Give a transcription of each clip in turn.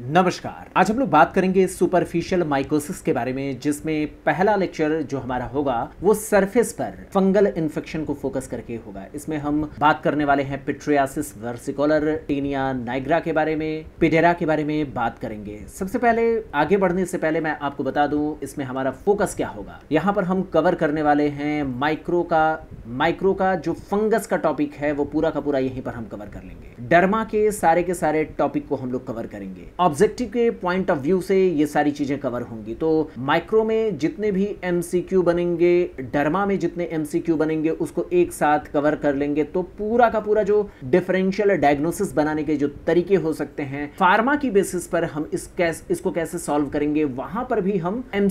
नमस्कार आज हम लोग बात करेंगे सुपरफिशियल माइकोसिस के बारे में जिसमें पहला लेक्चर जो हमारा होगा वो सरफेस पर फंगल इन्फेक्शन को फोकस करके होगा इसमें हम बात करने वाले हैं पिट्रियासिस वर्सिकोलर टीनिया नाइग्रा के बारे में पिडेरा के बारे में बात करेंगे सबसे पहले आगे बढ़ने से पहले मैं आपको बता दूं इसमें हमारा फोकस क्या होगा यहाँ पर हम कवर करने वाले हैं माइक्रो का माइक्रो का जो फंगस का टॉपिक है वो पूरा का पूरा यहीं पर हम कवर कर लेंगे डर्मा के सारे के सारे टॉपिक को हम लोग कवर करेंगे ऑब्जेक्टिव के पॉइंट ऑफ व्यू से ये सारी चीज़ें कवर होंगी तो माइक्रो में जितने भी एम बनेंगे डरमा में जितने एम बनेंगे उसको एक साथ कवर कर लेंगे तो पूरा का पूरा जो डिफरेंशियल डायग्नोसिस बनाने के जो तरीके हो सकते हैं फार्मा की बेसिस पर हम इस कैस, इसको कैसे सॉल्व करेंगे वहां पर भी हम एम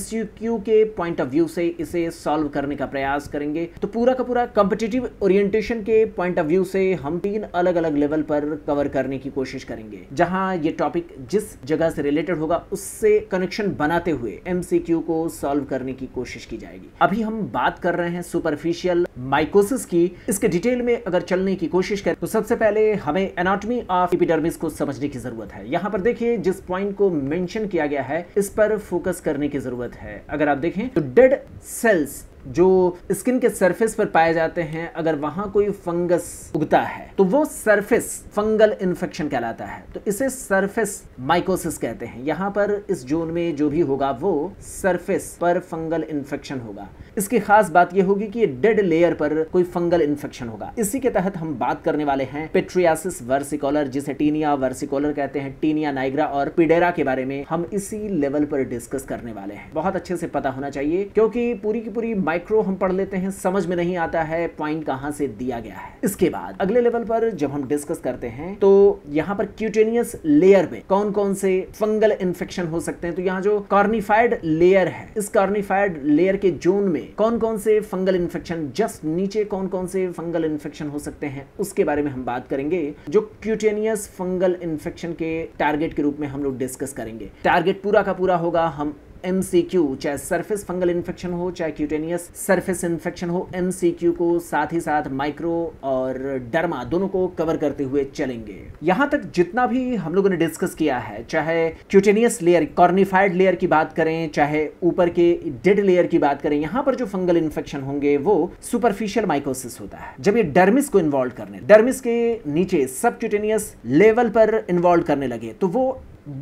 के पॉइंट ऑफ व्यू से इसे सॉल्व करने का प्रयास करेंगे तो पूरा का पूरा कॉम्पिटेटिव ओरिएंटेशन के पॉइंट ऑफ व्यू से हम तीन अलग अलग लेवल पर कवर करने की कोशिश करेंगे जहां ये टॉपिक जिस जिस जगह से रिलेटेड होगा उससे कनेक्शन बनाते हुए एमसीक्यू को सॉल्व करने की कोशिश की जाएगी अभी हम बात कर रहे हैं सुपरफिशियल माइकोसिस की इसके डिटेल में अगर चलने की कोशिश करें तो सबसे पहले हमें एनाटॉमी ऑफ एपिडर्मिस को समझने की जरूरत है यहाँ पर देखिए जिस पॉइंट को मेंशन किया गया है इस पर फोकस करने की जरूरत है अगर आप देखें तो डेड सेल्स जो स्किन के सरफेस पर पाए जाते हैं अगर वहां कोई फंगस उगता है तो वो सरफेस फंगल इन्फेक्शन कहलाता है तो इसे सरफेस माइकोसिस कहते हैं यहां पर इस जोन में जो भी होगा वो सरफेस पर फंगल इन्फेक्शन होगा इसकी खास बात यह होगी कि डेड लेयर पर कोई फंगल इन्फेक्शन होगा इसी के तहत हम बात करने वाले हैं पेट्रियासिस वर्सिकोलर जिसे टीनिया वर्सिकोलर कहते हैं टीनिया नाइग्रा और पिडेरा के बारे में हम इसी लेवल पर डिस्कस करने वाले हैं बहुत अच्छे से पता होना चाहिए क्योंकि पूरी की पूरी माइक्रो हम पढ़ लेते हैं समझ में नहीं आता है पॉइंट कहां से दिया गया है इसके बाद अगले लेवल पर जब हम डिस्कस करते हैं तो यहाँ पर क्यूटेनियस लेयर में कौन कौन से फंगल इन्फेक्शन हो सकते हैं तो यहाँ जो कॉर्निफाइड लेयर है इस कॉर्निफाइड लेयर के जोन में कौन कौन से फंगल इन्फेक्शन जस्ट नीचे कौन कौन से फंगल इन्फेक्शन हो सकते हैं उसके बारे में हम बात करेंगे जो क्यूटेनियस फंगल इन्फेक्शन के टारगेट के रूप में हम लोग डिस्कस करेंगे टारगेट पूरा का पूरा होगा हम एमसीक्यू चाहे सरफेस फंगल इन्फेक्शन हो चाहे क्यूटेनियस सरफेस इन्फेक्शन हो एमसीक्यू को साथ ही साथ माइक्रो और डर्मा दोनों को कवर करते हुए चलेंगे यहां तक जितना भी हम लोगों ने डिस्कस किया है चाहे क्यूटेनियस लेयर कॉर्निफाइड लेयर की बात करें चाहे ऊपर के डेड लेयर की बात करें यहां पर जो फंगल इन्फेक्शन होंगे वो सुपरफिशियल माइकोसिस होता है जब ये डर्मिस को इन्वॉल्व करने डर्मिस के नीचे सब क्यूटेनियस लेवल पर इन्वॉल्व करने लगे तो वो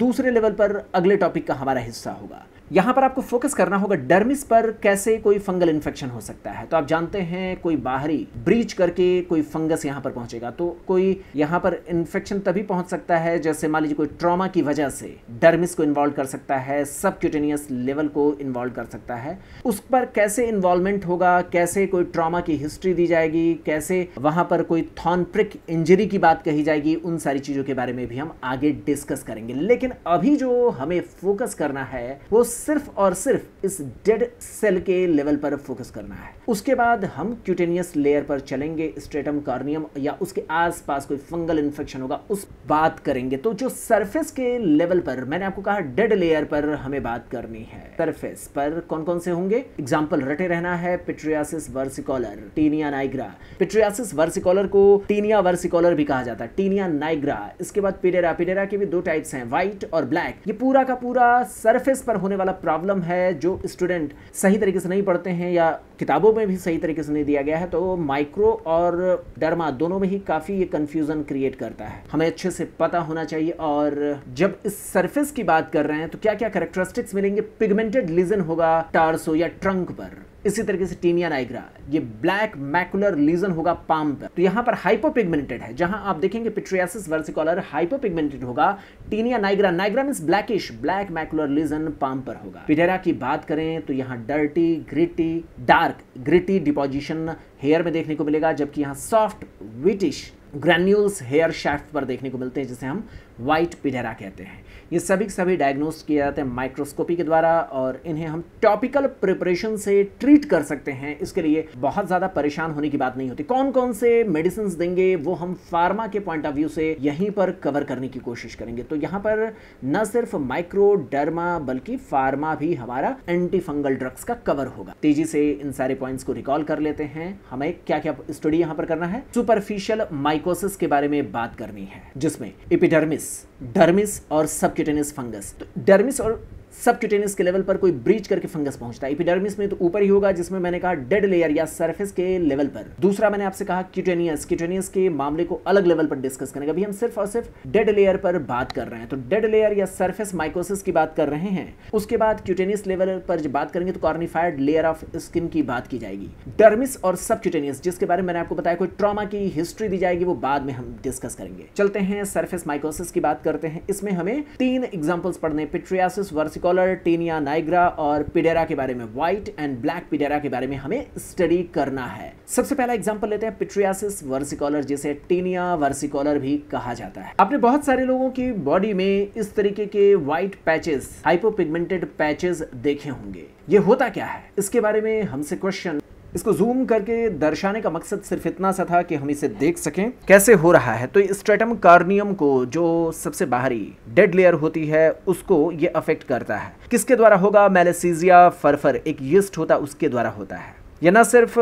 दूसरे लेवल पर अगले टॉपिक का हमारा हिस्सा होगा यहाँ पर आपको फोकस करना होगा डर्मिस पर कैसे कोई फंगल इन्फेक्शन हो सकता है तो आप जानते हैं कोई बाहरी ब्रीच करके कोई फंगस यहाँ पर पहुंचेगा तो कोई यहाँ पर इन्फेक्शन तभी पहुंच सकता है जैसे मान लीजिए कोई ट्रॉमा की वजह से डर्मिस को इन्वॉल्व कर सकता है सबक्यूटेनियस लेवल को इन्वॉल्व कर सकता है उस पर कैसे इन्वॉल्वमेंट होगा कैसे कोई ट्रामा की हिस्ट्री दी जाएगी कैसे वहाँ पर कोई थॉनप्रिक इंजरी की बात कही जाएगी उन सारी चीज़ों के बारे में भी हम आगे डिस्कस करेंगे लेकिन अभी जो हमें फोकस करना है वो सिर्फ और सिर्फ इस डेड सेल के लेवल पर फोकस करना है उसके बाद हम क्यूटेनियस लेयर पर चलेंगे स्ट्रेटम कार्नियम या उसके आसपास कोई फंगल इन्फेक्शन होगा उस बात करेंगे तो जो सरफेस के लेवल पर मैंने आपको कहा डेड लेयर पर हमें बात करनी है सरफेस पर कौन कौन से होंगे एग्जाम्पल रटे रहना है pityriasis versicolor tinea nigra pityriasis versicolor को टीनिया वर्सिकॉलर भी कहा जाता है टीनिया नाइग्रा इसके बाद पिडेरा पिडेरा के भी दो टाइप्स हैं व्हाइट और ब्लैक ये पूरा का पूरा सरफेस पर होने वाला वाला प्रॉब्लम है जो स्टूडेंट सही तरीके से नहीं पढ़ते हैं या किताबों में भी सही तरीके से नहीं दिया गया है तो माइक्रो और डर्मा दोनों में ही काफ़ी ये कन्फ्यूज़न क्रिएट करता है हमें अच्छे से पता होना चाहिए और जब इस सरफेस की बात कर रहे हैं तो क्या क्या करेक्टरिस्टिक्स मिलेंगे पिगमेंटेड लिजन होगा टार्सो या ट्रंक पर इसी तरीके से टीनिया नाइग्रा ये ब्लैक मैकुलर लीजन होगा पाम पर तो यहां पर हाइपोपिगमेंटेड है जहां आप देखेंगे पिट्रियासिस वर्सिकॉलर हाइपोपिगमेंटेड होगा tinea nigra nigra mean blackish black macular lesion palm पर होगा पिटेरा की बात करें तो यहाँ dirty gritty dark gritty deposition hair में देखने को मिलेगा जबकि यहाँ soft whitish granules hair shaft पर देखने को मिलते हैं जिसे हम व्हाइट पिटेरा कहते हैं ये सभी सभी डायग्नोस किए जाते हैं माइक्रोस्कोपी के द्वारा और इन्हें हम टॉपिकल प्रिपरेशन से ट्रीट कर सकते हैं इसके लिए बहुत ज़्यादा परेशान होने की बात नहीं होती कौन कौन से मेडिसिन देंगे वो हम फार्मा के पॉइंट ऑफ व्यू से यहीं पर कवर करने की कोशिश करेंगे तो यहाँ पर न सिर्फ माइक्रोडर्मा बल्कि फार्मा भी हमारा एंटी फंगल ड्रग्स का कवर होगा तेजी से इन सारे पॉइंट्स को रिकॉल कर लेते हैं हमें क्या क्या स्टडी यहाँ पर करना है सुपरफिशियल माइकोसिस के बारे में बात करनी है जिसमें इपिडर्मिस डर्मिस और सब क्यूटेनियस फंगस तो डर्मिस और सबक्यूटेनियस के लेवल पर कोई ब्रीच करके फंगस पहुंचता है इपिडर्मिस में तो ऊपर ही होगा जिसमें मैंने कहा डेड लेयर या सरफेस के लेवल पर दूसरा मैंने आपसे कहा क्यूटेनियस क्यूटेनियस के मामले को अलग लेवल पर डिस्कस करेंगे अभी हम सिर्फ और सिर्फ डेड लेयर पर बात कर रहे हैं तो डेड लेयर या सर्फेस माइकोसिस की बात कर रहे हैं उसके बाद क्यूटेनियस लेवल पर जब बात करेंगे तो कॉर्निफाइड लेयर ऑफ स्किन की बात की जाएगी डर्मिस और सबक्यूटेनियस जिसके बारे में मैंने आपको बताया कोई ट्रामा की हिस्ट्री दी जाएगी वो बाद में हम डिस्कस करेंगे चलते हैं सर्फेस माइकोसिस की बात करते हैं इसमें हमें तीन एग्जाम्पल्स पढ़ने pityriasis versicolor tinea nigra और पिडेरा के बारे में व्हाइट एंड ब्लैक पिडेरा के बारे में हमें स्टडी करना है सबसे पहला एग्जाम्पल लेते हैं पिट्रियासिस वर्सिकॉलर जिसे टीनिया वर्सिकॉलर भी कहा जाता है आपने बहुत सारे लोगों की बॉडी में इस तरीके के व्हाइट पैचेस हाइपोपिगमेंटेड पैचेस देखे होंगे ये होता क्या है इसके बारे में हमसे क्वेश्चन इसको जूम करके दर्शाने का मकसद सिर्फ इतना सा था कि हम इसे देख सकें कैसे हो रहा है तो स्ट्रेटम कार्नियम को जो सबसे बाहरी डेड लेयर होती है उसको ये अफेक्ट करता है किसके द्वारा होगा मेलेसीजिया फरफर एक यीस्ट होता उसके द्वारा होता है यह न सिर्फ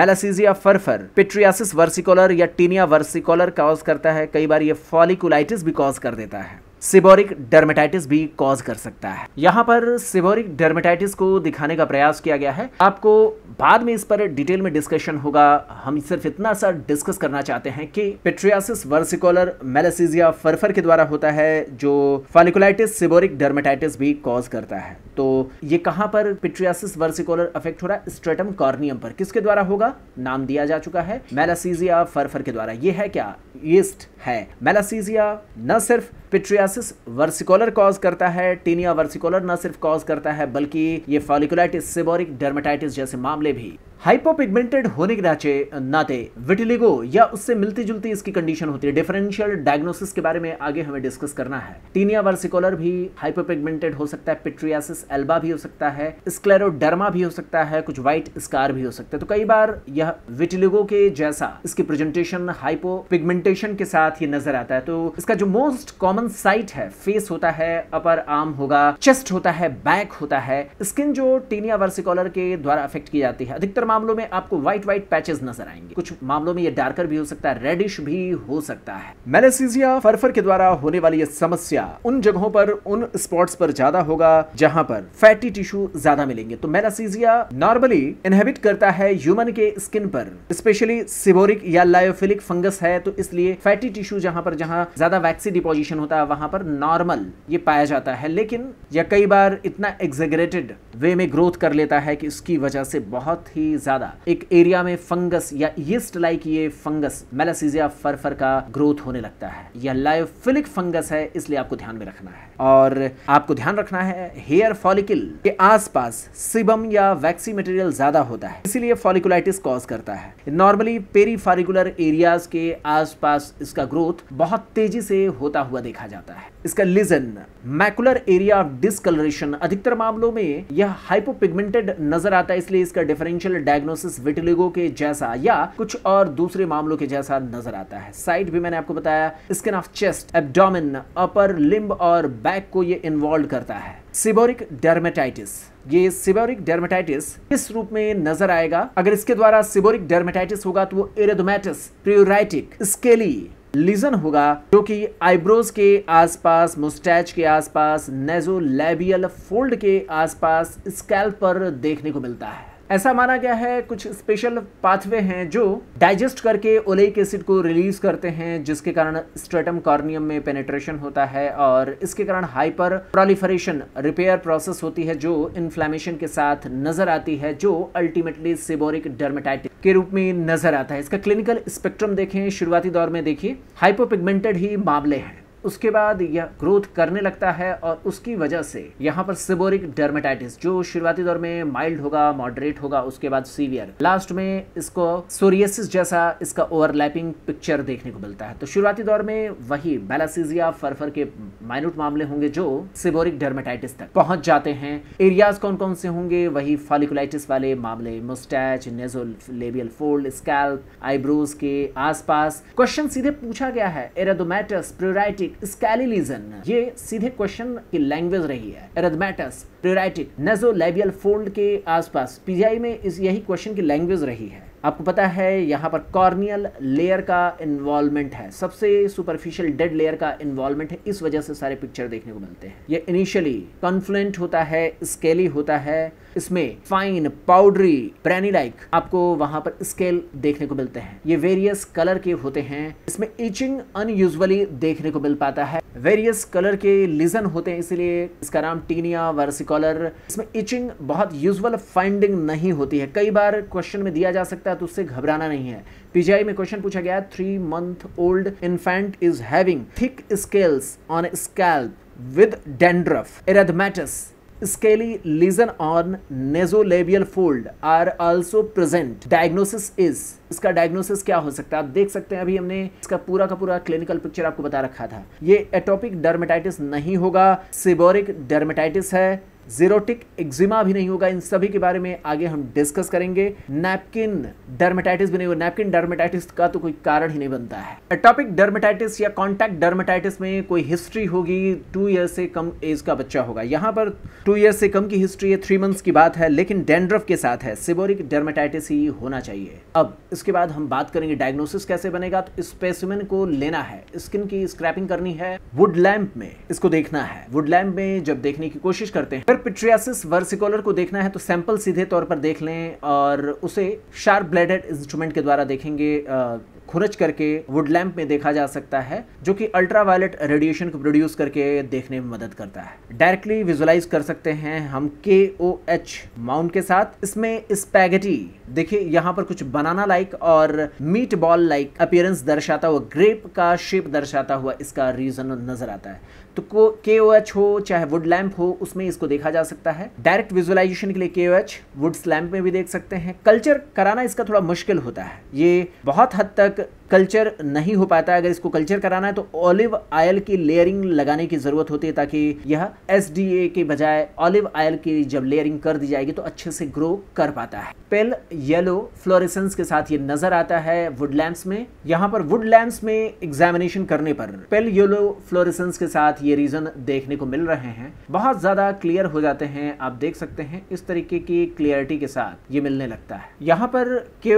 मेलासीजिया फरफर पिट्रियासिस वर्सिकोलर या टीनिया वर्सिकोलर कॉज करता है कई बार ये फॉलिकुलाइटिस भी कॉज कर देता है सिबोरिक डर्मेटाइटिस भी कॉज कर सकता है यहाँ पर सिबोरिक डर्मेटाइटिस को दिखाने का प्रयास किया गया है आपको बाद में इस पर डिटेल में डिस्कशन होगा हम सिर्फ इतना सा डिस्कस करना चाहते हैं कि पेट्रियासिस वर्सिकोलर मेलेसिजिया फरफर के द्वारा होता है जो फालिकुलाइटिस सिबोरिक डर्मेटाइटिस भी कॉज करता है तो ये कहाँ पर पिट्रियासिस वर्सिकोलर अफेक्ट हो रहा है स्ट्रेटम कॉर्नियम पर किसके द्वारा होगा नाम दिया जा चुका है मेलासीजिया फरफर के द्वारा ये है क्या ईस्ट है मेलासीजिया न सिर्फ पिट्रियासिस वर्सिकोलर कॉज करता है टीनिया वर्सिकोलर न सिर्फ कॉज करता है बल्कि ये फॉलिकुलाइटिस सिबोरिक डर्माटाइटिस जैसे मामले भी हाइपोपिगमेंटेड होने के नाचे नाते विटिलिगो या उससे मिलती जुलती इसकी कंडीशन होती है डिफरेंशियल डायग्नोसिस के बारे में आगे हमें डिस्कस करना है टीनिया वर्सिकोलर भी हाइपोपिगमेंटेड हो सकता है पिट्रियासिस एल्बा भी हो सकता है स्क्लेरोडर्मा भी हो सकता है कुछ व्हाइट स्कार भी हो सकता है तो कई बार यह विटिलिगो के जैसा इसकी प्रेजेंटेशन हाइपोपिगमेंटेशन के साथ ये नजर आता है तो इसका जो मोस्ट कॉमन साइट है फेस होता है अपर आर्म होगा चेस्ट होता है बैक होता है स्किन जो टीनिया वर्सिकोलर के द्वारा अफेक्ट की जाती है अधिकतर मामलों में आपको व्हाइट व्हाइट पैचेस नजर आएंगे कुछ मामलों में ये डार्कर भी हो सकता है रेडिश भी हो सकता है मेलेसिजिया फरफर के द्वारा होने वाली ये समस्या उन जगहों पर उन स्पॉट्स पर ज्यादा होगा जहां पर फैटी टिश्यू ज्यादा मिलेंगे तो मेलासीजिया नॉर्मली इनहेबिट करता है ह्यूमन के स्किन पर स्पेशली सिबोरिक या लायोफिलिक फंगस है तो इसलिए फैटी टिश्यू जहां पर जहां ज्यादा वैक्सी डिपोजिशन होता है वहां पर नॉर्मल ये पाया जाता है लेकिन यह कई बार इतना एग्जेगरेटेड वे में ग्रोथ कर लेता है कि उसकी वजह से बहुत ही ज़्यादा एक एरिया में फंगस या यीस्ट लाइक ये फंगस मेलासीजिया फरफर का ग्रोथ होने लगता है यह लायोफिलिक फंगस है इसलिए आपको ध्यान में रखना है और आपको ध्यान रखना है हेयर फॉलिकल के आसपास सिबम या वैक्सी मटेरियल ज़्यादा होता है इसीलिए फॉलिकुलाइटिस कॉज करता है नॉर्मली पेरीफॉलिकुलर एरियाज के आसपास इसका ग्रोथ बहुत तेजी से होता हुआ देखा जाता है इसका lesion macular area of discolouration अधिकतर मामलों में यह हाइपोपिगमेंटेड नजर आता है इसलिए इसका डिफरेंशियल डे डायग्नोसिस विटिलिगो के जैसा या कुछ और दूसरे मामलों के जैसा नजर आता है साइट भी मैंने आपको बताया skin of chest abdomen upper limb और बैक को ये इन्वॉल्व करता है सिबोरिक डर्मेटाइटिस ये सिबोरिक डर्मेटाइटिस किस रूप में नजर आएगा अगर इसके द्वारा सिबोरिक डर्मेटाइटिस होगा तो वो इरेदोमेटिस प्रियोराइटिक स्केली लिजन होगा जो कि आईब्रोज के आसपास मुस्टैच के आसपास नेजोलेबियल फोल्ड के आसपास स्कैल्प पर देखने को मिलता है ऐसा माना गया है कुछ स्पेशल पाथवे हैं जो डाइजेस्ट करके ओलेइक एसिड को रिलीज करते हैं जिसके कारण स्ट्रेटम कॉर्नियम में पेनेट्रेशन होता है और इसके कारण हाइपर प्रोलिफरेशन रिपेयर प्रोसेस होती है जो इन्फ्लेमेशन के साथ नजर आती है जो अल्टीमेटली सिबोरिक डर्मेटाइटिस के रूप में नजर आता है इसका क्लिनिकल स्पेक्ट्रम देखें शुरुआती दौर में देखिए हाइपोपिगमेंटेड ही मामले हैं उसके बाद यह ग्रोथ करने लगता है और उसकी वजह से यहाँ पर सिबोरिक डर्मेटाइटिस जो शुरुआती दौर में माइल्ड होगा मॉडरेट होगा उसके बाद सीवियर लास्ट में इसको सोरियसिस जैसा इसका ओवरलैपिंग पिक्चर देखने को मिलता है तो शुरुआती दौर में वही बैलासीजिया फरफर के माइन्यूट मामले होंगे जो सिबोरिक डर्मेटाइटिस तक पहुंच जाते हैं एरियाज कौन कौन से होंगे वही फॉलिकुलाइटिस वाले मामले moustache nasolabial fold scalp eyebrows के आसपास क्वेश्चन सीधे पूछा गया है एरेडोमेटस प्योराइटिक एरिथमेटिक ये सीधे क्वेश्चन की लैंग्वेज रही है एरेथमेटस प्रोराइटिक नेजो लेबियल फोल्ड के आसपास पीजीआई में इस यही क्वेश्चन की लैंग्वेज रही है आपको पता है यहाँ पर कॉर्नियल लेयर का इन्वॉल्वमेंट है सबसे सुपरफिशियल डेड लेयर का इन्वॉल्वमेंट है इस वजह से सारे पिक्चर देखने को मिलते हैं ये इनिशियली कॉन्फ्लुएंट होता है स्केली होता है इसमें फाइन पाउडरी ब्रैनी लाइक आपको वहां पर स्केल देखने को मिलते हैं ये वेरियस कलर के होते हैं इसमें इचिंग अनयूजली देखने को मिल पाता है वेरियस कलर के लिजन होते हैं इसलिए इसका नाम टीनिया वर्सिकॉलर इसमें इचिंग बहुत यूजल फाइंडिंग नहीं होती है कई बार क्वेश्चन में दिया जा सकता है तो उससे घबराना नहीं है पीजीआई में क्वेश्चन पूछा गया three month old infant is having thick scales on scalp with dandruff erythematous scaly lesion on nasolabial fold are also present diagnosis is इसका डायग्नोसिस क्या हो सकता है आप देख सकते हैं अभी हमने इसका पूरा का पूरा क्लिनिकल पिक्चर आपको बता रखा था ये एटोपिक डर्मेटाइटिस नहीं होगा सिबोरिक डर्मेटाइटिस है जीरोटिक एक्जिमा भी नहीं होगा इन सभी के बारे में आगे हम डिस्कस करेंगे नैपकिन डर्मेटाइटिस भी नहीं होगा नैपकिन डर्मेटाइटिस का तो कोई कारण ही नहीं बनता है एटॉपिक डर्मेटाइटिस या कॉन्टैक्ट डर्मेटाइटिस में कोई हिस्ट्री होगी टू ईयर से कम एज का बच्चा होगा यहाँ पर टू ईयर से कम की हिस्ट्री है थ्री मंथ्स की बात है लेकिन डेंड्रफ के साथ है सिबोरिक डर्मेटाइटिस ही होना चाहिए अब इसके बाद हम बात करेंगे डायग्नोसिस कैसे बनेगा तो स्पेसिमिन को लेना है स्किन की स्क्रैपिंग करनी है वुड लैम्प में इसको देखना है वुड लैम्प में जब देखने की कोशिश करते हैं अगर पिट्रियासिस वर्सिकोलर को देखना है तो सैंपल सीधे तौर पर देख लें और उसे शार्प ब्लेडेड इंस्ट्रूमेंट के द्वारा देखेंगे खुरच करके वुड लैम्प में देखा जा सकता है जो कि अल्ट्रावायलेट रेडिएशन को प्रोड्यूस करके देखने में मदद करता है डायरेक्टली विजुलाइज कर सकते हैं हम के ओ एच माउंट के साथ इसमें स्पैगेटी देखिए यहाँ पर कुछ बनाना लाइक और मीट बॉल लाइक अपियरेंस दर्शाता हुआ ग्रेप का शेप दर्शाता हुआ इसका रीजन नजर आता है तो को के ओ एच हो चाहे वुड लैम्प हो उसमें इसको देखा जा सकता है डायरेक्ट विजुअलाइजेशन के लिए के ओ एच वुड स्लैम्प में भी देख सकते हैं कल्चर कराना इसका थोड़ा मुश्किल होता है ये बहुत हद तक कल्चर नहीं हो पाता अगर इसको कल्चर कराना है तो ऑलिव आयल की लेयरिंग लगाने की ज़रूरत होती है ताकि यह एस के बजाय ऑलिव आयल की जब लेयरिंग कर दी जाएगी तो अच्छे से ग्रो कर पाता है पेल येलो फ्लोरेसेंस के साथ ये नज़र आता है वुड लैम्प्स में यहाँ पर वुड लैम्प्स में एग्जामिनेशन करने पर पेल येलो फ्लोरेसेंस के साथ ये रीज़न देखने को मिल रहे हैं बहुत ज़्यादा क्लियर हो जाते हैं आप देख सकते हैं इस तरीके की क्लियरिटी के साथ ये मिलने लगता है यहाँ पर के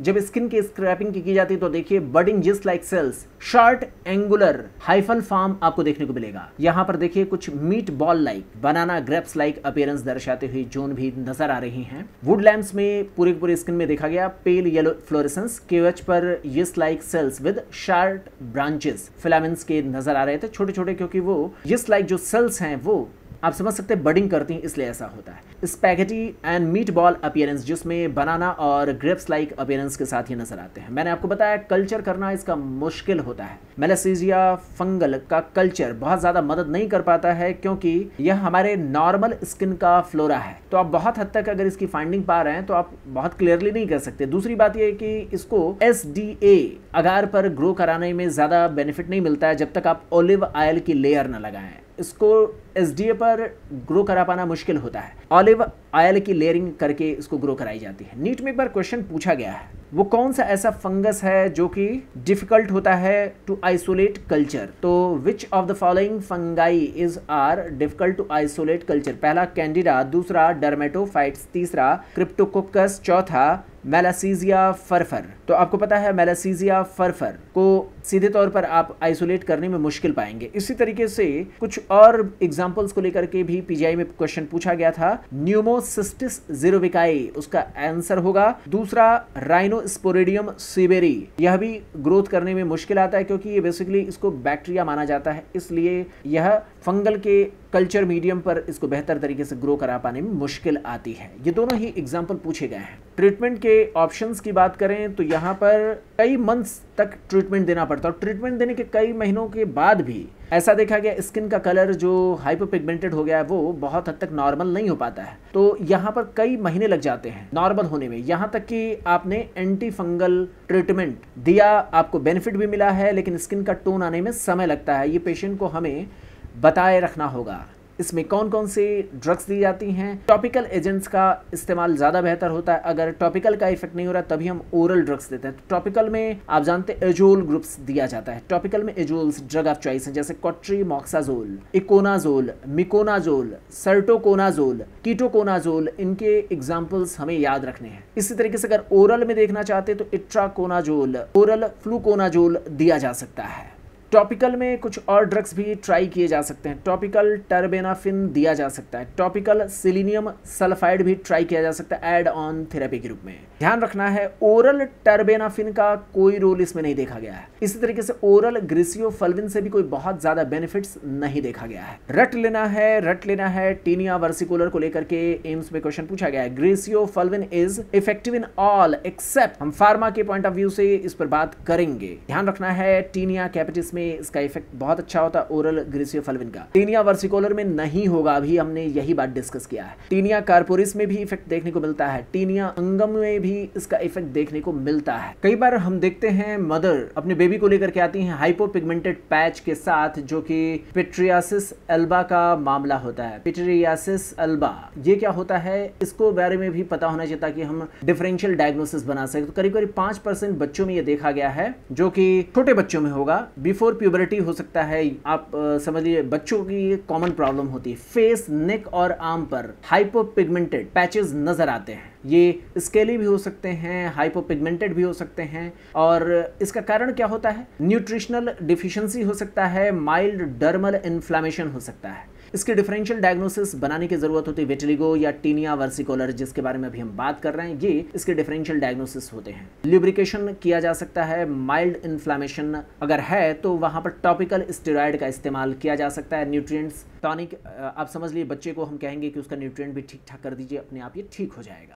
जब स्किन की स्क्रैपिंग की, की जाती है तो देखिए budding yeast like cells short angular hyphal form आपको देखने को मिलेगा यहाँ पर देखिए कुछ meatball like banana grapes like appearance दर्शाते हुए जोन भी नजर आ रही हैं वुड लैम्प में पूरे पूरे स्किन में देखा गया पेल येलो फ्लोरेसेंस केवच पर yeast like cells with short branches filaments के नजर आ रहे थे छोटे छोटे क्योंकि वो यस लाइक जो सेल्स हैं वो आप समझ सकते हैं बडिंग करती हैं इसलिए ऐसा होता है spaghetti and meatball appearance जिसमें बनाना और ग्रेप्स लाइक अपियरेंस के साथ ही नजर आते हैं मैंने आपको बताया कल्चर करना इसका मुश्किल होता है मेलासीजिया फंगल का कल्चर बहुत ज़्यादा मदद नहीं कर पाता है क्योंकि यह हमारे नॉर्मल स्किन का फ्लोरा है तो आप बहुत हद तक अगर इसकी फाइंडिंग पा रहे हैं तो आप बहुत क्लियरली नहीं कर सकते दूसरी बात यह कि इसको एस अगार पर ग्रो कराने में ज़्यादा बेनिफिट नहीं मिलता है जब तक आप ओलिव ऑयल की लेयर ना लगाएं इसको एस पर ग्रो करा पाना मुश्किल होता है ऑलिव ऑयल की लेयरिंग करके इसको ग्रो कराई जाती है नीट में एक बार क्वेश्चन पूछा गया है वो कौन सा ऐसा फंगस है जो कि डिफिकल्ट होता है टू आइसोलेट कल्चर तो which of the following fungi is are difficult to isolate culture पहला कैंडिडा दूसरा डर्मेटोफाइट्स तीसरा क्रिप्टोकोकस चौथा मेलासीजिया फरफर तो आपको पता है मेलासीजिया फरफर को सीधे तौर पर आप आइसोलेट करने में मुश्किल पाएंगे इसी तरीके से कुछ और एग्जाम एग्जाम्पल्स को लेकर के भी पीजीआई में क्वेश्चन पूछा गया था न्यूमोसिस्टिस जीरोविकाई उसका आंसर होगा दूसरा राइनोस्पोरिडियम सीबेरी यह भी ग्रोथ करने में मुश्किल आता है क्योंकि ये बेसिकली इसको बैक्टीरिया माना जाता है इसलिए यह फंगल के कल्चर मीडियम पर इसको बेहतर तरीके से ग्रो करा पाने में मुश्किल आती है ये दोनों ही एग्जाम्पल पूछे गए हैं ट्रीटमेंट के ऑप्शंस की बात करें तो यहाँ पर कई मंथ्स तक ट्रीटमेंट देना पड़ता है और ट्रीटमेंट देने के कई महीनों के बाद भी ऐसा देखा गया स्किन का कलर जो हाइपोपिगमेंटेड पिगमेंटेड हो गया है वो बहुत हद तक नॉर्मल नहीं हो पाता है तो यहाँ पर कई महीने लग जाते हैं नॉर्मल होने में यहाँ तक कि आपने एंटी फंगल ट्रीटमेंट दिया आपको बेनिफिट भी मिला है लेकिन स्किन का टोन आने में समय लगता है ये पेशेंट को हमें बताए रखना होगा इसमें कौन कौन सी ड्रग्स दी जाती हैं टॉपिकल एजेंट्स का इस्तेमाल ज़्यादा बेहतर होता है अगर टॉपिकल का इफेक्ट नहीं हो रहा तभी हम ओरल ड्रग्स देते हैं तो टॉपिकल में आप जानते हैं एजोल ग्रुप्स दिया जाता है टॉपिकल में एजोल्स ड्रग ऑफ चॉइस हैं जैसे moxazole econazole miconazole sertaconazole ketoconazole इनके एग्जाम्पल्स हमें याद रखने हैं इसी तरीके से अगर ओरल में देखना चाहते तो इट्राकोनाजोल ओरल फ्लूकोनाजोल दिया जा सकता है टॉपिकल में कुछ और ड्रग्स भी ट्राई किए जा सकते हैं टॉपिकल टर्बेनाफिन दिया जा सकता है टॉपिकल सिलिनियम सल्फाइड भी ट्राई किया जा सकता है एड ऑन थेरेपी के रूप में ध्यान रखना है ओरल टर्बेनाफिन का कोई रोल इसमें नहीं देखा गया है इसी तरीके से ओरल ग्रिसियोफल्विन से भी कोई बहुत ज्यादा बेनिफिट नहीं देखा गया है रट लेना है रट लेना है टीनिया वर्सिकुलर को लेकर के एम्स में क्वेश्चन पूछा गया है griseofulvin is effective in all except हम फार्मा के पॉइंट ऑफ व्यू से इस पर बात करेंगे ध्यान रखना है टीनिया कैपिटिस में में इसका इफेक्ट बहुत अच्छा होता है ओरल ग्रीसियोफलविन का टीनिया वर्सिकोलर में नहीं होगा अभी हमने यही बात डिस्कस किया है टीनिया कार्पोरिस में भी इफेक्ट देखने को मिलता है टीनिया अंगम में भी इसका इफेक्ट देखने को मिलता है कई बार हम देखते हैं मदर अपने बेबी को लेकर के आती है हाइपोपिगमेंटेड पैच के साथ जो कि पिट्रियासिस एल्बा का मामला होता है पिट्रियासिस एल्बा ये क्या होता है इसको बारे में भी पता होना चाहिए ताकि हम डिफरेंशियल डायग्नोसिस बना सके तो करीब करीब पांच परसेंट बच्चों में यह देखा गया है जो कि छोटे बच्चों में होगा बिफोर प्योर प्यूबरिटी हो सकता है आप समझ लीजिए बच्चों की कॉमन प्रॉब्लम होती है फेस नेक और आर्म पर हाइपो पिगमेंटेड पैचेस नजर आते हैं ये स्केली भी हो सकते हैं हाइपो पिगमेंटेड भी हो सकते हैं और इसका कारण क्या होता है न्यूट्रिशनल डिफिशियंसी हो सकता है माइल्ड डर्मल इन्फ्लामेशन हो सकता है इसके डिफरेंशियल डायग्नोसिस बनाने की जरूरत होती है वेटिलिगो या टीनिया वर्सिकोलर जिसके बारे में अभी हम बात कर रहे हैं ये इसके डिफरेंशियल डायग्नोसिस होते हैं ल्यूब्रिकेशन किया जा सकता है माइल्ड इन्फ्लामेशन अगर है तो वहां पर टॉपिकल स्टेरॉयड का इस्तेमाल किया जा सकता है न्यूट्रिएंट्स टॉनिक आप समझ लिए बच्चे को हम कहेंगे कि उसका न्यूट्रिएंट भी ठीक ठाक कर दीजिए अपने आप ये ठीक हो जाएगा